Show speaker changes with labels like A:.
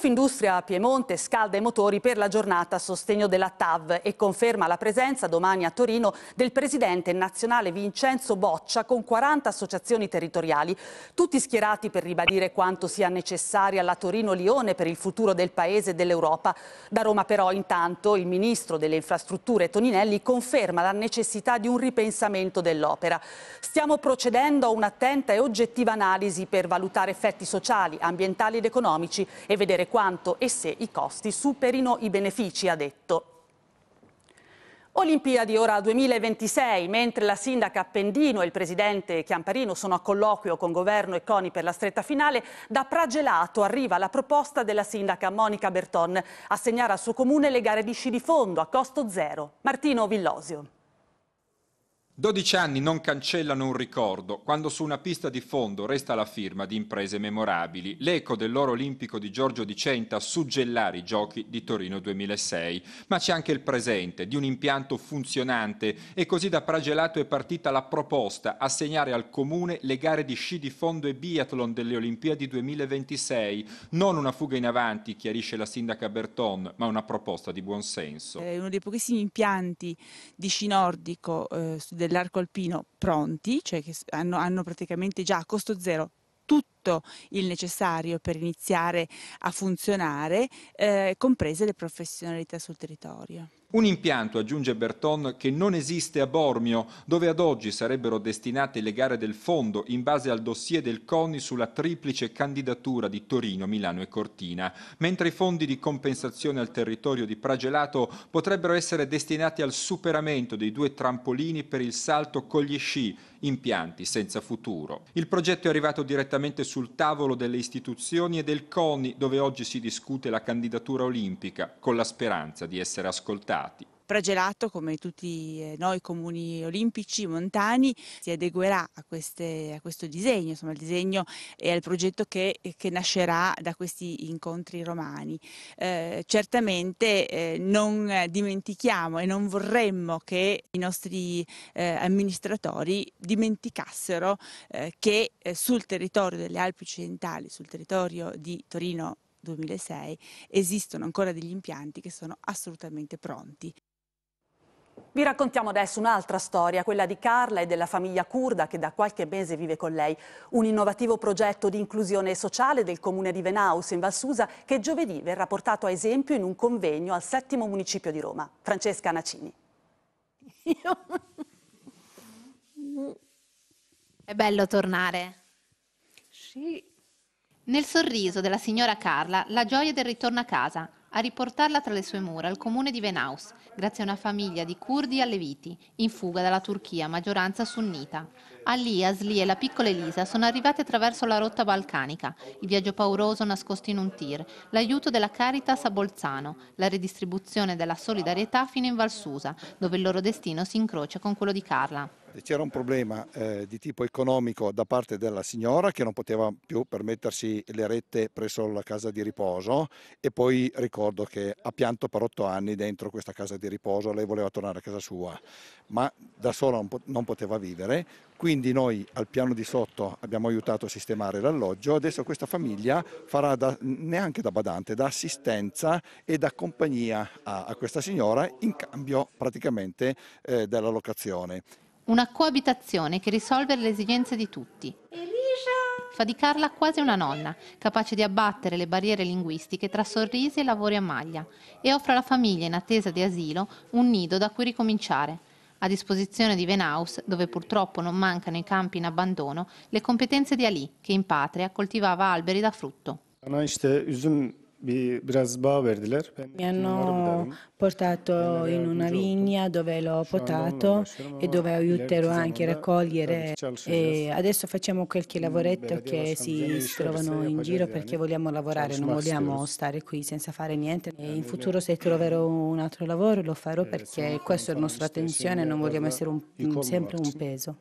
A: Confindustria Piemonte scalda i motori per la giornata a sostegno della TAV e conferma la presenza domani a Torino del presidente nazionale Vincenzo Boccia con 40 associazioni territoriali, tutti schierati per ribadire quanto sia necessaria la Torino-Lione per il futuro del paese e dell'Europa. Da Roma però intanto il ministro delle infrastrutture Toninelli conferma la necessità di un ripensamento dell'opera. Stiamo procedendo a un'attenta e oggettiva analisi per valutare effetti sociali, ambientali ed economici e vedere quanto e se i costi superino i benefici, ha detto. Olimpiadi ora 2026, mentre la sindaca Appendino e il presidente Chiamparino sono a colloquio con governo e Coni per la stretta finale, da Pragelato arriva la proposta della sindaca Monica Berton, assegnare al suo comune le gare di sci di fondo a costo zero. Martino Villosio.
B: 12 anni non cancellano un ricordo quando su una pista di fondo resta la firma di imprese memorabili, l'eco dell'oro olimpico di Giorgio Dicenta a suggellare i giochi di Torino 2006, ma c'è anche il presente di un impianto funzionante e così da Pragelato è partita la proposta assegnare al comune le gare di sci di fondo e biathlon delle Olimpiadi 2026, non una fuga in avanti, chiarisce la sindaca Berton, ma una proposta di buonsenso. È
C: eh, uno dei pochissimi impianti di sci nordico eh, del dell'arco alpino pronti, cioè che hanno, hanno praticamente già a costo zero tutto il necessario per iniziare a funzionare, eh, comprese le professionalità sul territorio.
B: Un impianto, aggiunge Berton, che non esiste a Bormio, dove ad oggi sarebbero destinate le gare del fondo in base al dossier del CONI sulla triplice candidatura di Torino, Milano e Cortina, mentre i fondi di compensazione al territorio di Pragelato potrebbero essere destinati al superamento dei due trampolini per il salto con gli sci, impianti senza futuro. Il progetto è arrivato direttamente sul tavolo delle istituzioni e del CONI, dove oggi si discute la candidatura olimpica, con la speranza di essere ascoltati risultati.
C: Pragelato, come tutti eh, noi comuni olimpici montani, si adeguerà a, queste, a questo disegno, insomma al disegno e al progetto che, che nascerà da questi incontri romani. Eh, certamente eh, non dimentichiamo e non vorremmo che i nostri eh, amministratori dimenticassero eh, che eh, sul territorio delle Alpi occidentali, sul territorio di Torino 2006
A: esistono ancora degli
C: impianti che sono assolutamente pronti. Vi
A: raccontiamo adesso un'altra storia, quella di Carla e della famiglia Curda che da qualche mese vive con lei. Un innovativo progetto di inclusione sociale del comune di Venaus in Valsusa che giovedì verrà portato a esempio in un convegno al settimo municipio di Roma. Francesca Nacini.
D: È bello tornare. Sì, nel sorriso della signora Carla, la gioia del ritorno a casa, a riportarla tra le sue mura al comune di Venaus, grazie a una famiglia di curdi alleviti, in fuga dalla Turchia, maggioranza sunnita. Ali, Asli e la piccola Elisa sono arrivati attraverso la rotta balcanica, il viaggio pauroso nascosto in un tir, l'aiuto della Caritas a Bolzano, la redistribuzione della solidarietà fino in Valsusa, dove il loro destino si incrocia con quello di Carla.
B: C'era un problema eh, di tipo economico da parte della signora che non poteva più permettersi le rette presso la casa di riposo e poi ricordo che ha pianto per otto anni dentro questa casa di riposo, lei voleva tornare a casa sua, ma da sola non poteva vivere, quindi noi al piano di sotto abbiamo aiutato a sistemare l'alloggio, adesso questa famiglia farà da, neanche da badante, da assistenza e da compagnia a, a questa signora in cambio praticamente eh, della locazione.
D: Una coabitazione che risolve le esigenze di tutti. Fa di Carla quasi una nonna, capace di abbattere le barriere linguistiche tra sorrisi e lavori a maglia, e offre alla famiglia in attesa di asilo un nido da cui ricominciare, a disposizione di Venaus, dove purtroppo non mancano i campi in abbandono, le competenze di Ali, che in patria coltivava alberi da frutto. Mi hanno portato in una vigna dove l'ho
C: potato e dove aiuterò anche a raccogliere e adesso facciamo qualche lavoretto che si trovano in giro perché vogliamo lavorare, non vogliamo stare qui senza fare niente. E in futuro se troverò un altro lavoro lo farò perché questa è la nostra attenzione, e non vogliamo essere un, sempre un peso.